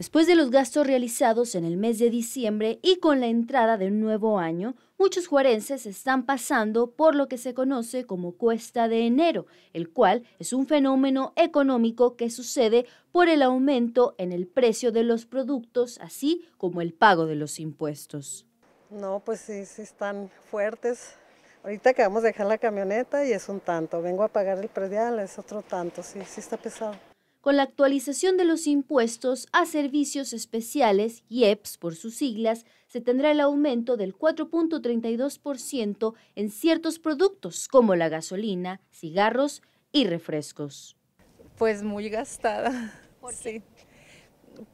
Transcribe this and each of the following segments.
Después de los gastos realizados en el mes de diciembre y con la entrada de un nuevo año, muchos juarenses están pasando por lo que se conoce como cuesta de enero, el cual es un fenómeno económico que sucede por el aumento en el precio de los productos, así como el pago de los impuestos. No, pues sí, sí están fuertes. Ahorita acabamos de dejar la camioneta y es un tanto. Vengo a pagar el predial, es otro tanto, sí, sí está pesado con la actualización de los impuestos a servicios especiales, IEPS por sus siglas, se tendrá el aumento del 4.32% en ciertos productos como la gasolina, cigarros y refrescos. Pues muy gastada. Sí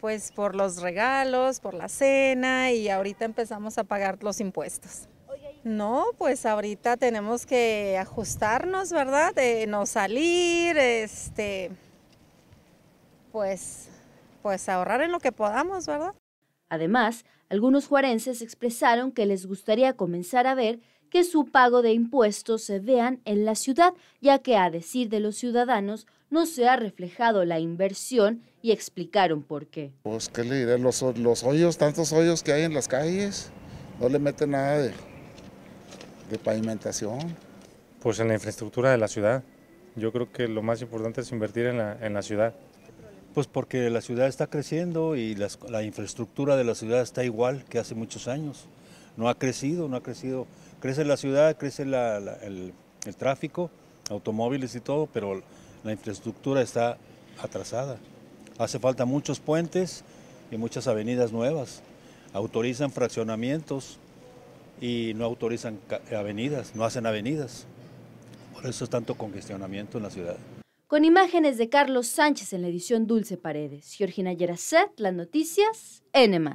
pues por los regalos, por la cena y ahorita empezamos a pagar los impuestos. No, pues ahorita tenemos que ajustarnos, ¿verdad? De no salir, este, pues, pues ahorrar en lo que podamos, ¿verdad? Además, algunos juarenses expresaron que les gustaría comenzar a ver que su pago de impuestos se vean en la ciudad, ya que a decir de los ciudadanos no se ha reflejado la inversión y explicaron por qué. Pues qué le diré, los, hoyos, tantos hoyos que hay en las calles, no le meten nada de, pavimentación. Pues en la infraestructura de la ciudad. Yo creo que lo más importante es invertir en la, en la ciudad. Pues porque la ciudad está creciendo y la infraestructura de la ciudad está igual que hace muchos años. No ha crecido, no ha crecido. Crece la ciudad, crece el, tráfico, automóviles y todo, pero la infraestructura está atrasada. Hace falta muchos puentes y muchas avenidas nuevas. Autorizan fraccionamientos y no autorizan avenidas, no hacen avenidas. Por eso es tanto congestionamiento en la ciudad con imágenes de Carlos Sánchez en la edición Dulce Paredes. Georgina Yeracet, Las Noticias, N.